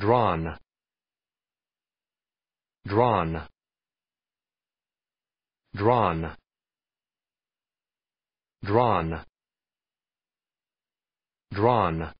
drawn drawn drawn drawn drawn